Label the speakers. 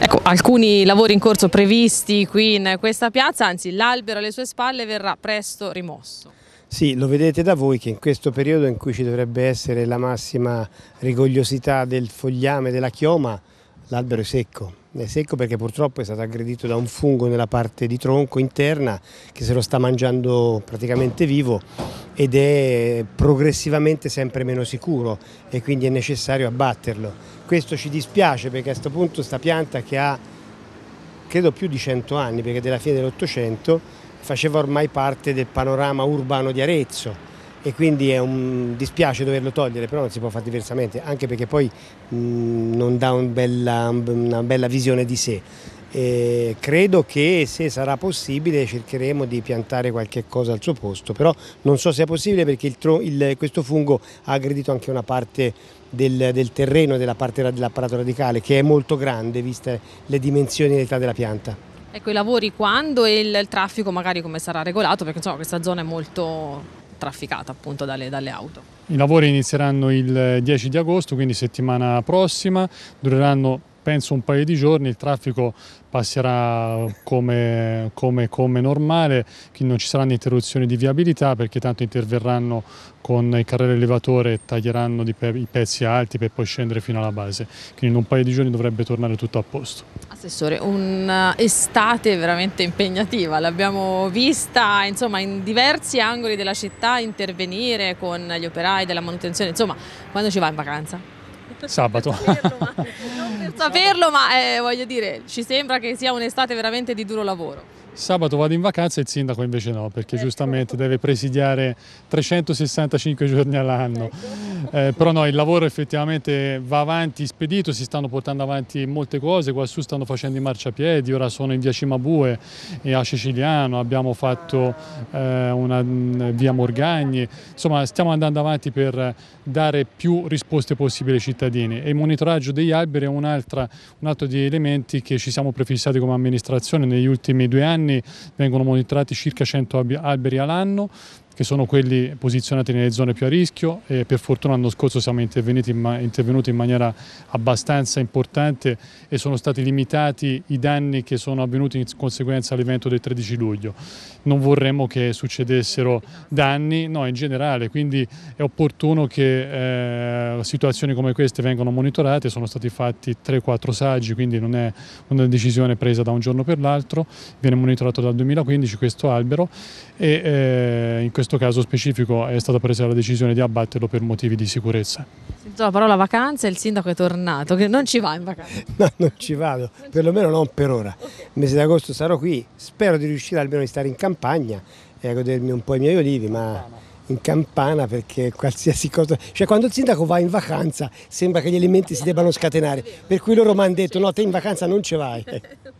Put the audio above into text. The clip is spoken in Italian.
Speaker 1: Ecco, alcuni lavori in corso previsti qui in questa piazza, anzi l'albero alle sue spalle verrà presto rimosso.
Speaker 2: Sì, lo vedete da voi che in questo periodo in cui ci dovrebbe essere la massima rigogliosità del fogliame, della chioma, l'albero è secco, è secco perché purtroppo è stato aggredito da un fungo nella parte di tronco interna che se lo sta mangiando praticamente vivo ed è progressivamente sempre meno sicuro e quindi è necessario abbatterlo. Questo ci dispiace perché a questo punto sta pianta che ha credo più di 100 anni perché della fine dell'Ottocento faceva ormai parte del panorama urbano di Arezzo e quindi è un dispiace doverlo togliere, però non si può fare diversamente, anche perché poi mh, non dà un bella, una bella visione di sé. E credo che se sarà possibile cercheremo di piantare qualche cosa al suo posto, però non so se è possibile perché il, il, questo fungo ha aggredito anche una parte del, del terreno, della parte dell'apparato radicale, che è molto grande viste le dimensioni e l'età della pianta.
Speaker 1: Ecco i lavori quando e il, il traffico magari come sarà regolato, perché insomma questa zona è molto trafficata appunto dalle, dalle auto.
Speaker 3: I lavori inizieranno il 10 eh, di agosto, quindi settimana prossima, dureranno penso un paio di giorni, il traffico passerà come, come, come normale, non ci saranno interruzioni di viabilità perché tanto interverranno con il carrello elevatore e taglieranno pe i pezzi alti per poi scendere fino alla base, quindi in un paio di giorni dovrebbe tornare tutto a posto.
Speaker 1: Assessore, un'estate veramente impegnativa, l'abbiamo vista insomma, in diversi angoli della città intervenire con gli operai della manutenzione, insomma quando ci va in vacanza?
Speaker 3: Sabato. non
Speaker 1: per saperlo, ma eh, voglio dire, ci sembra che sia un'estate veramente di duro lavoro.
Speaker 3: Sabato vado in vacanza e il sindaco invece no, perché ecco. giustamente deve presidiare 365 giorni all'anno. Ecco eh, però no, il lavoro effettivamente va avanti spedito, si stanno portando avanti molte cose, qua su stanno facendo i marciapiedi, ora sono in via Cimabue e a Ceciliano, abbiamo fatto eh, una mm, via Morgagni, insomma stiamo andando avanti per dare più risposte possibili ai cittadini e il monitoraggio degli alberi è un, altro degli elementi che ci siamo prefissati come amministrazione, negli ultimi due anni vengono monitorati circa 100 alberi all'anno, che sono quelli posizionati nelle zone più a rischio e per fortuna l'anno scorso siamo intervenuti in, ma intervenuti in maniera abbastanza importante e sono stati limitati i danni che sono avvenuti in conseguenza all'evento del 13 luglio. Non vorremmo che succedessero danni, no in generale, quindi è opportuno che eh, situazioni come queste vengano monitorate, sono stati fatti 3-4 saggi, quindi non è una decisione presa da un giorno per l'altro, viene monitorato dal 2015 questo albero e eh, in questo questo caso specifico è stata presa la decisione di
Speaker 2: abbatterlo per motivi di sicurezza.
Speaker 1: Sento la parola vacanza e il sindaco è tornato, che non ci va in vacanza.
Speaker 2: No, non ci vado, perlomeno non per ora. Il mese d'agosto sarò qui, spero di riuscire almeno a stare in campagna e a godermi un po' i miei olivi, ma in campana perché qualsiasi cosa, cioè quando il sindaco va in vacanza sembra che gli elementi si debbano scatenare, per cui loro mi hanno detto no te in vacanza non ci vai.